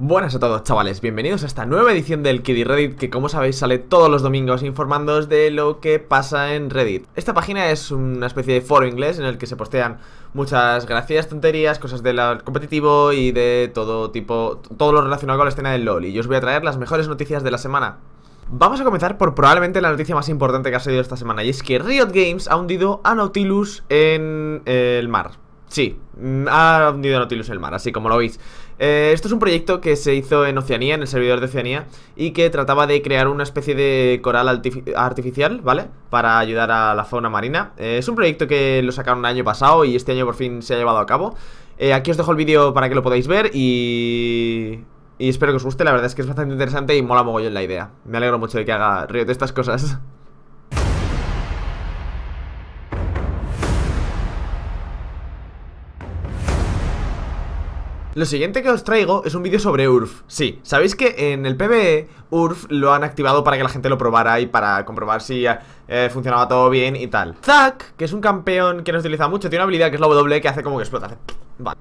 Buenas a todos chavales, bienvenidos a esta nueva edición del Kiddy Reddit que como sabéis sale todos los domingos informándoos de lo que pasa en Reddit. Esta página es una especie de foro inglés en el que se postean muchas gracias, tonterías, cosas del competitivo y de todo tipo, todo lo relacionado con la escena del LOL y yo os voy a traer las mejores noticias de la semana. Vamos a comenzar por probablemente la noticia más importante que ha salido esta semana y es que Riot Games ha hundido a Nautilus en el mar. Sí, mm, ha hundido a Nautilus en el mar, así como lo veis. Eh, esto es un proyecto que se hizo en Oceanía, en el servidor de Oceanía, y que trataba de crear una especie de coral artificial, ¿vale? Para ayudar a la fauna marina. Eh, es un proyecto que lo sacaron el año pasado y este año por fin se ha llevado a cabo. Eh, aquí os dejo el vídeo para que lo podáis ver y... Y espero que os guste, la verdad es que es bastante interesante y mola mogollón la idea. Me alegro mucho de que haga río de estas cosas. Lo siguiente que os traigo es un vídeo sobre URF. Sí, sabéis que en el PBE URF lo han activado para que la gente lo probara y para comprobar si eh, funcionaba todo bien y tal. Zack, que es un campeón que no utiliza mucho, tiene una habilidad que es la W que hace como que explota. Vale.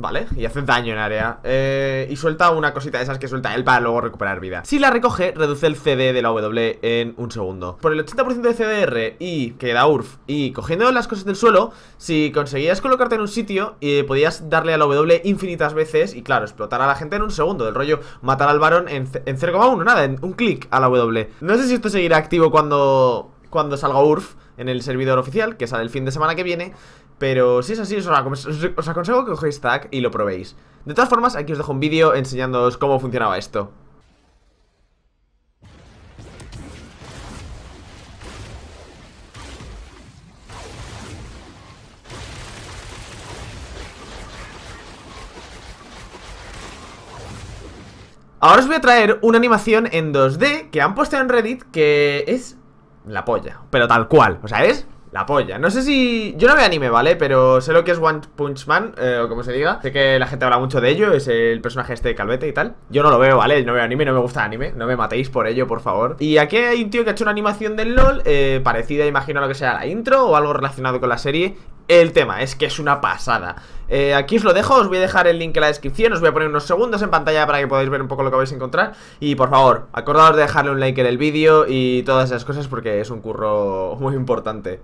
¿vale? Y hace daño en área. Eh, y suelta una cosita de esas que suelta él para luego recuperar vida. Si la recoge, reduce el CD de la W en un segundo. Por el 80% de CDR y que da URF y cogiendo las cosas del suelo, si conseguías colocarte en un sitio, y eh, podías darle a la W infinitas veces y claro, explotar a la gente en un segundo. Del rollo matar al varón en, en 0,1, nada, en un clic a la W. No sé si esto seguirá activo cuando, cuando salga URF en el servidor oficial, que sale el fin de semana que viene. Pero si es así, os, aconsejo que cogéis Tag y lo probéis. De todas formas, aquí os dejo un vídeo enseñándoos cómo funcionaba esto. Ahora os voy a traer una animación en 2D que han puesto en Reddit que es la polla, pero tal cual, o sea, es la polla. No sé si... Yo no veo anime, ¿vale? Pero sé lo que es One Punch Man, eh, o como se diga. Sé que la gente habla mucho de ello, es el personaje este de Calvete y tal. Yo no lo veo, ¿vale? No veo anime, no me gusta anime. No me matéis por ello, por favor. Y aquí hay un tío que ha hecho una animación del LOL eh, parecida, imagino, a lo que sea la intro o algo relacionado con la serie. El tema es que es una pasada eh, Aquí os lo dejo, os voy a dejar el link en la descripción Os voy a poner unos segundos en pantalla para que podáis ver un poco lo que vais a encontrar Y por favor, acordaos de dejarle un like en el vídeo y todas esas cosas Porque es un curro muy importante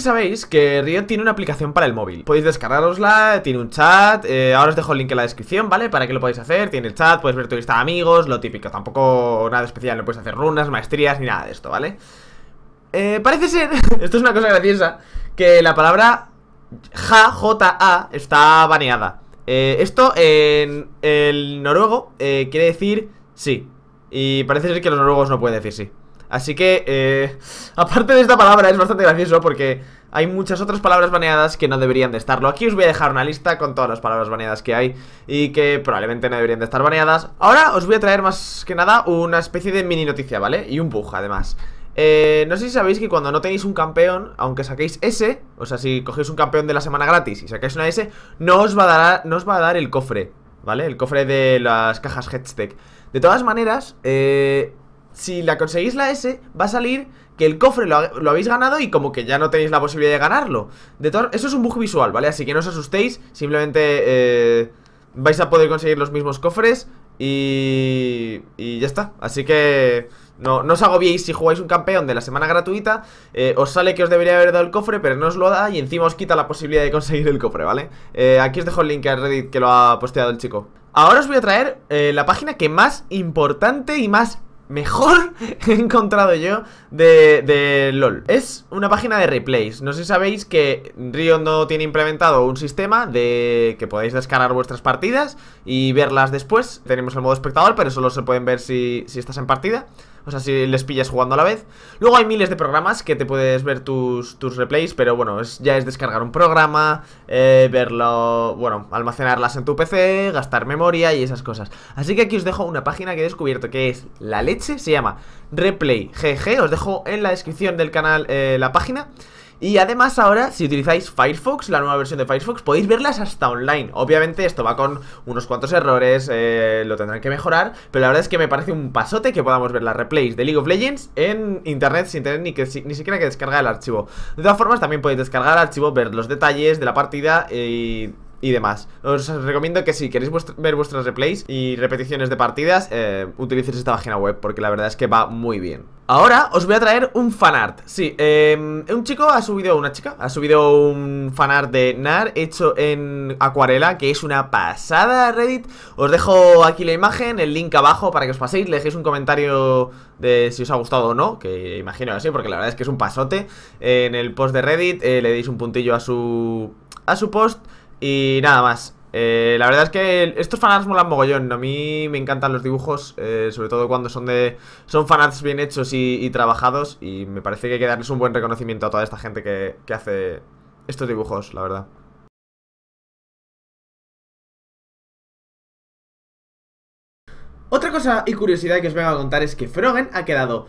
sabéis que Río tiene una aplicación para el móvil. Podéis descargarosla, tiene un chat. Eh, ahora os dejo el link en la descripción, ¿vale? Para que lo podáis hacer. Tiene el chat, puedes ver tu lista de amigos, lo típico. Tampoco nada especial, no puedes hacer runas, maestrías ni nada de esto, ¿vale? Eh, parece ser, esto es una cosa graciosa, que la palabra ja, J-A, está baneada. Eh, esto en el noruego eh, quiere decir sí. Y parece ser que los noruegos no pueden decir sí. Así que, eh, aparte de esta palabra, es bastante gracioso porque hay muchas otras palabras baneadas que no deberían de estarlo. Aquí os voy a dejar una lista con todas las palabras baneadas que hay y que probablemente no deberían de estar baneadas. Ahora os voy a traer más que nada una especie de mini noticia, ¿vale? Y un bug, además. Eh, no sé si sabéis que cuando no tenéis un campeón, aunque saquéis S, o sea, si cogéis un campeón de la semana gratis y saquéis una S, no os va a dar, no os va a dar el cofre, ¿vale? El cofre de las cajas Headstack. De todas maneras, eh, si la conseguís la S, va a salir que el cofre lo, habéis ganado y como que ya no tenéis la posibilidad de ganarlo. De todo, eso es un bug visual, ¿vale? Así que no os asustéis, simplemente eh, vais a poder conseguir los mismos cofres y, y ya está. Así que no, no os agobiéis si jugáis un campeón de la semana gratuita, eh, os sale que os debería haber dado el cofre, pero no os lo da y encima os quita la posibilidad de conseguir el cofre, ¿vale? Eh, aquí os dejo el link a Reddit que lo ha posteado el chico. Ahora os voy a traer la página que más importante y más mejor he encontrado yo de, LOL. Es una página de replays. No sé si sabéis que río no tiene implementado un sistema de que podéis descargar vuestras partidas y verlas después. Tenemos el modo espectador, pero solo se pueden ver si, si estás en partida. O sea, si les pillas jugando a la vez Luego hay miles de programas que te puedes ver tus, tus replays Pero bueno, ya es descargar un programa eh, Verlo, bueno, almacenarlas en tu PC Gastar memoria y esas cosas Así que aquí os dejo una página que he descubierto Que es la leche, se llama Replay GG Os dejo en la descripción del canal eh, la página y además ahora, si utilizáis Firefox, la nueva versión de Firefox, podéis verlas hasta online. Obviamente esto va con unos cuantos errores, eh, lo tendrán que mejorar, pero la verdad es que me parece un pasote que podamos ver las replays de League of Legends en internet sin tener ni, que, ni siquiera que descargar el archivo. De todas formas, también podéis descargar el archivo, ver los detalles de la partida eh, y... demás, os recomiendo que si queréis ver vuestras replays y repeticiones de partidas eh, Utilicéis esta página web porque la verdad es que va muy bien Ahora os voy a traer un fanart Sí, em, un chico ha subido, una chica Ha subido un fanart de NAR Hecho en acuarela Que es una pasada Reddit Os dejo aquí la imagen, el link abajo Para que os paséis, le dejéis un comentario De si os ha gustado o no, que imagino así, Porque la verdad es que es un pasote En el post de Reddit, eh, le deis un puntillo a su A su post y nada más eh, la verdad es que estos fanarts molan mogollón. A mí me encantan los dibujos, eh, sobre todo cuando son de son fanarts bien hechos y, trabajados. Y me parece que hay que darles un buen reconocimiento a toda esta gente que, que hace estos dibujos, la verdad. Otra cosa y curiosidad que os vengo a contar es que Frogen ha quedado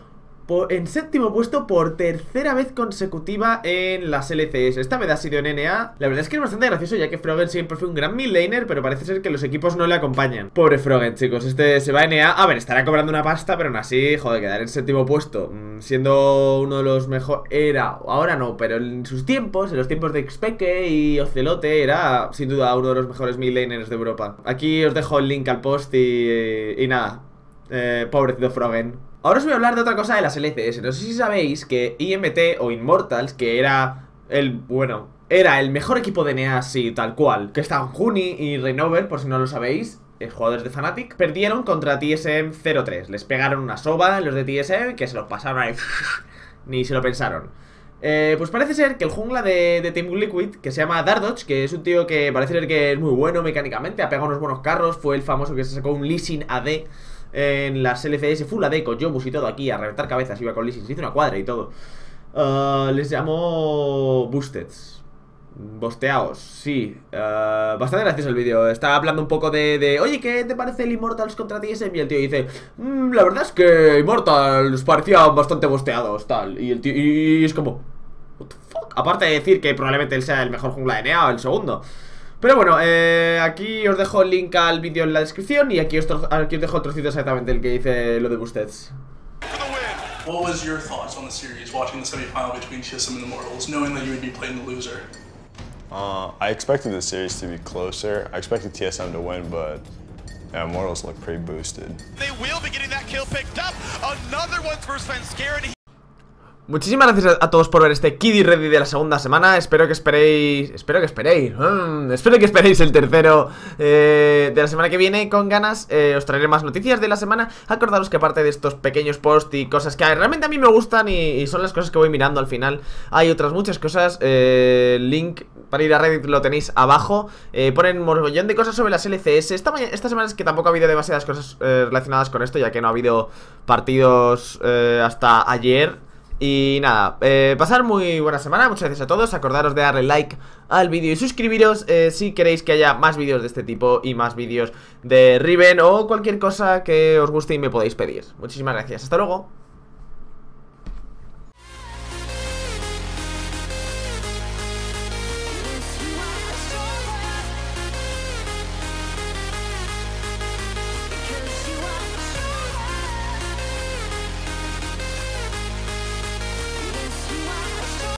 en séptimo puesto por tercera vez consecutiva en las LCS. Esta vez ha sido en NA. La verdad es que es bastante gracioso, ya que Frogen siempre fue un gran midlaner, pero parece ser que los equipos no le acompañan. Pobre Frogen chicos. Este se va a NA. A ver, estará cobrando una pasta, pero aún así, joder, quedar en séptimo puesto. Mm, siendo uno de los mejores. Era, ahora no, pero en sus tiempos, en los tiempos de Xpeke y Ocelote, era sin duda uno de los mejores midlaners de Europa. Aquí os dejo el link al post y, y nada. Eh, pobrecito Frogen Ahora os voy a hablar de otra cosa de las LCS. No sé si sabéis que IMT o Immortals, que era el, bueno, era el mejor equipo de NEA así, tal cual, que están Juni y Renover, por si no lo sabéis, eh, jugadores de Fnatic, perdieron contra TSM 0-3. Les pegaron una soba los de TSM que se los pasaron ahí, ni se lo pensaron. Eh, pues parece ser que el jungla de, de, Team Liquid, que se llama Dardoch, que es un tío que parece ser que es muy bueno mecánicamente, ha pegado unos buenos carros, fue el famoso que se sacó un leasing AD en las LFS full AD con Jomus y todo aquí a reventar cabezas, iba con Lissin, se hizo una cuadra y todo. Ah, les llamo Busteds Bosteados, sí. Ah, bastante gracioso el vídeo. estaba hablando un poco de, Oye, ¿qué te parece el Immortals contra TSM? Y el tío dice: mm, La verdad es que Immortals parecía bastante bosteados, tal. Y el tío. Y es como. Aparte de decir que probablemente él sea el mejor jungla de NEA o el segundo. Pero bueno, eh, aquí os dejo el link al vídeo en la descripción y aquí os, aquí os dejo el trocito exactamente el que dice lo de Boosteds. What was your thoughts on the series watching the semifinal between Chisholm and the Mortals, knowing that you would be playing the loser? Uh, I expected the series to be closer. I expected TSM to win, but yeah, Mortals look pretty boosted. They will be getting that kill picked up. Another one for Svenskeren. Muchísimas gracias a, todos por ver este Kiddy Ready de la segunda semana Espero que esperéis... Espero que esperéis mm, Espero que esperéis el tercero eh, de la semana que viene con ganas eh, Os traeré más noticias de la semana Acordaros que aparte de estos pequeños posts y cosas que realmente a mí me gustan y, son las cosas que voy mirando al final Hay otras muchas cosas eh, Link para ir a Reddit lo tenéis abajo eh, Ponen un montón de cosas sobre las LCS Esta, esta semana es que tampoco ha habido demasiadas cosas relacionadas con esto Ya que no ha habido partidos hasta ayer y nada, eh, pasar muy buena semana, muchas gracias a todos, acordaros de darle like al vídeo y suscribiros eh, si queréis que haya más vídeos de este tipo y más vídeos de Riven o cualquier cosa que os guste y me podáis pedir. Muchísimas gracias, hasta luego.